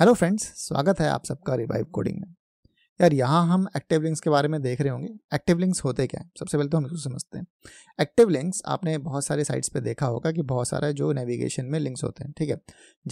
hello friends स्वागत है आप सबका रिवाइव कोडिंग में यार यहाँ हम एक्टिव लिंक्स के बारे में देख रहे होंगे एक्टिव लिंक्स होते क्या हैं सबसे पहले तो हम इसको समझते हैं एक्टिव लिंक्स आपने बहुत सारे साइट्स पे देखा होगा कि बहुत सारा जो नेविगेशन में लिंक्स होते हैं ठीक है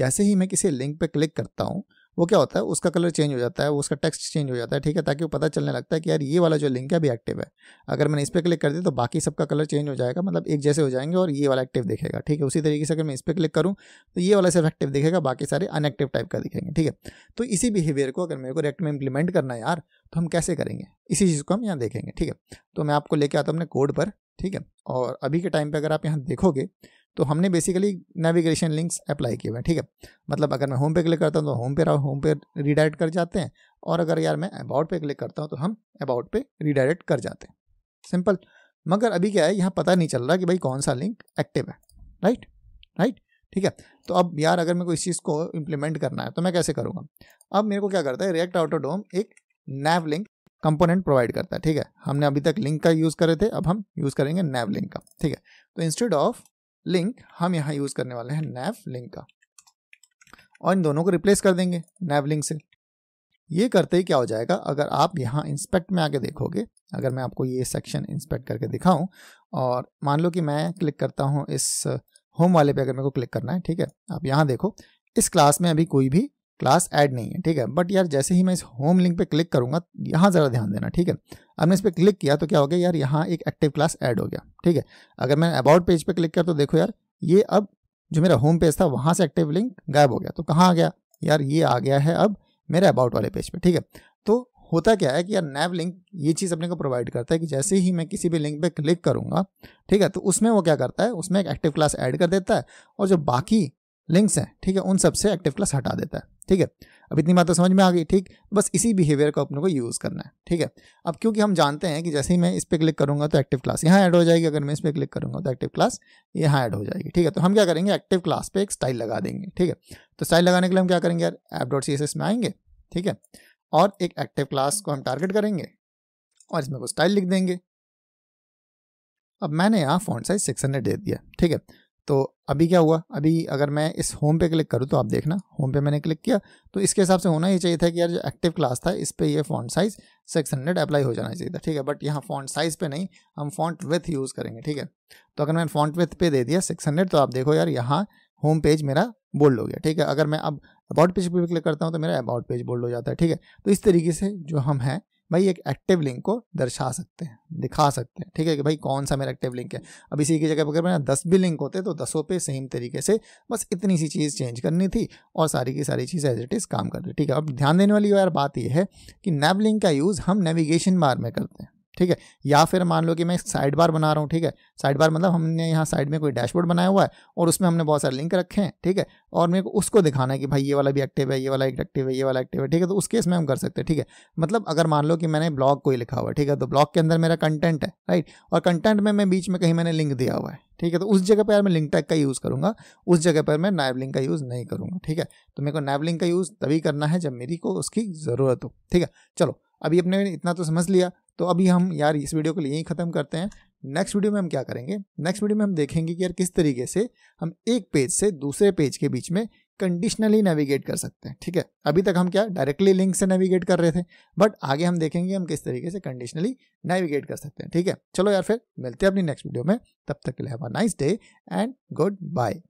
जैसे ही मैं किसी लिंक पे क्लिक करता हूँ वो क्या होता है उसका कलर चेंज हो जाता है उसका टेक्स्ट चेंज हो जाता है ठीक है ताकि वो पता चलने लगता है कि यार ये वाला जो लिंक है अभी एक्टिव है अगर मैंने इस पर क्लिक कर दिया तो बाकी सबका कलर चेंज हो जाएगा मतलब एक जैसे हो जाएंगे और ये वाला एक्टिव दिखेगा ठीक है उसी तरीके से अगर मैं इस पर क्लिक करूँ तो ये वाला सिर्फ एक्टिव दिखेगा बाकी सारे अनएक्टिव टाइप का दिखेंगे ठीक है तो इसी बिहेवियर को अगर मेरे को रेक्ट में इंप्लीमेंट करना है यार तो हम कैसे करेंगे इसी चीज़ को हम यहाँ देखेंगे ठीक है तो मैं आपको लेके आता हूँ अपने कोड पर ठीक है और अभी के टाइम पे अगर आप यहाँ देखोगे तो हमने बेसिकली नेविगेशन लिंक्स अप्लाई किए हुए हैं ठीक है मतलब अगर मैं होम पे क्लिक करता हूँ तो होम पे होम पे रिडायरेक्ट कर जाते हैं और अगर यार मैं अबाउट पे क्लिक करता हूँ तो हम अबाउट पे रिडायरेक्ट कर जाते हैं सिंपल मगर अभी क्या है यहाँ पता नहीं चल रहा कि भाई कौन सा लिंक एक्टिव है राइट राइट ठीक है तो अब यार अगर मेरे को इस चीज़ को इम्प्लीमेंट करना है तो मैं कैसे करूँगा अब मेरे को क्या करता है रिएक्ट आउटोडोम एक नैव लिंक कंपोनेंट प्रोवाइड करता है ठीक है हमने अभी तक लिंक का यूज़ करे थे अब हम यूज़ करेंगे नैव लिंक का ठीक है तो इंस्टेड ऑफ लिंक हम यहाँ यूज़ करने वाले हैं नैव लिंक का और इन दोनों को रिप्लेस कर देंगे नैव लिंक से ये करते ही क्या हो जाएगा अगर आप यहाँ इंस्पेक्ट में आके देखोगे अगर मैं आपको ये सेक्शन इंस्पेक्ट करके दिखाऊं और मान लो कि मैं क्लिक करता हूँ इस होम वाले पे अगर मेरे को क्लिक करना है ठीक है आप यहाँ देखो इस क्लास में अभी कोई भी क्लास ऐड नहीं है ठीक है बट यार जैसे ही मैं इस होम लिंक पे क्लिक करूंगा यहाँ ज़रा ध्यान देना ठीक है अब मैं इस पर क्लिक किया तो क्या हो गया यार यहाँ एक एक्टिव क्लास ऐड हो गया ठीक है अगर मैं अबाउट पेज पे क्लिक किया तो देखो यार ये अब जो मेरा होम पेज था वहाँ से एक्टिव लिंक गायब हो गया तो कहाँ आ गया यार ये आ गया है अब मेरे अबाउट वाले पेज पर ठीक है तो होता क्या है कि यार नैब लिंक ये चीज़ अपने को प्रोवाइड करता है कि जैसे ही मैं किसी भी लिंक पे क्लिक करूँगा ठीक है तो उसमें वो क्या करता है उसमें एक एक्टिव क्लास ऐड कर देता है और जो बाकी लिंक्स हैं ठीक है उन सब से एक्टिव क्लास हटा देता है ठीक है अब इतनी बात तो समझ में आ गई ठीक बस इसी बिहेवियर को अपने को यूज़ करना है ठीक है अब क्योंकि हम जानते हैं कि जैसे ही मैं इस पर क्लिक करूँगा तो एक्टिव क्लास यहाँ ऐड हो जाएगी अगर मैं इस पर क्लिक करूँगा तो एक्टिव क्लास यहाँ ऐड हो जाएगी ठीक है तो हम क्या करेंगे एक्टिव क्लास पे एक स्टाइल लगा देंगे ठीक है तो स्टाइल लगाने के लिए हम क्या करेंगे यार app dot C S S में आएंगे ठीक है और एक एक्टिव क्लास को हम टारगेट करेंगे और इसमें वो स्टाइल लिख देंगे अब मैंने यहाँ फॉन्ट साइज सिक्स हंड्रेड दे दिया ठीक है तो अभी क्या हुआ अभी अगर मैं इस होम पे क्लिक करूँ तो आप देखना होम पे मैंने क्लिक किया तो इसके हिसाब से होना ही चाहिए था कि यार जो एक्टिव क्लास था इस पर यह font size six hundred apply हो जाना चाहिए था ठीक है बट यहाँ फॉन्ट साइज़ पे नहीं हम फॉन्ट विथ यूज़ करेंगे ठीक है तो अगर मैंने फॉन्ट विथ पे दे दिया सिक्स हंड्रेड तो आप देखो यार यहाँ होम पेज मेरा बोल्ड हो गया ठीक है अगर मैं अब अबाउट पेज पर क्लिक करता हूँ तो मेरा अबाउट पेज बोल्ड हो जाता है ठीक है तो इस तरीके से जो हम हैं भाई एक एक्टिव लिंक को दर्शा सकते हैं दिखा सकते हैं ठीक है कि भाई कौन सा मेरा एक्टिव लिंक है अब इसी की जगह पर अगर मेरा दस भी लिंक होते तो दसों पे सेम तरीके से बस इतनी सी चीज़ चेंज करनी थी और सारी की सारी चीज़ एज इट इज़ काम कर रही ठीक है अब ध्यान देने वाली यार बात यह है कि नैब लिंक का यूज़ हम नेविगेशन बार में करते हैं ठीक है या फिर मान लो कि मैं साइड बार बना रहा हूँ ठीक है साइड बार मतलब हमने यहाँ साइड में कोई डैशबोर्ड बनाया हुआ है और उसमें हमने बहुत सारे लिंक रखे हैं ठीक है और मेरे को उसको दिखाना है कि भाई ये वाला भी एक्टिव है ये वाला एक्टिव है ये वाला एक्टिव है ठीक है तो उस केस में हम कर सकते हैं ठीक है मतलब अगर मान लो कि मैंने ब्लॉग कोई लिखा हुआ है ठीक है तो ब्लॉग के अंदर मेरा कंटेंट है राइट और कंटेंट में मैं बीच में कहीं मैंने लिंक दिया हुआ है ठीक है तो उस जगह पर यार मैं लिंक टैग का यूज़ करूँगा उस जगह पर मैं नैब लिंक का यूज़ नहीं करूँगा ठीक है तो मेरे को नैब लिंक का यूज़ तभी करना है जब मेरी को उसकी ज़रूरत हो ठीक है चलो अभी अपने इतना तो समझ लिया तो अभी हम यार इस वीडियो को यहीं ख़त्म करते हैं नेक्स्ट वीडियो में हम क्या करेंगे नेक्स्ट वीडियो में हम देखेंगे कि यार किस तरीके से हम एक पेज से दूसरे पेज के बीच में कंडीशनली नेविगेट कर सकते हैं ठीक है अभी तक हम क्या डायरेक्टली लिंक से नेविगेट कर रहे थे बट आगे हम देखेंगे हम किस तरीके से कंडीशनली नेविगेट कर सकते हैं ठीक है चलो यार फिर मिलते हैं अपनी नेक्स्ट वीडियो में तब तक के लिए have a nice day and good bye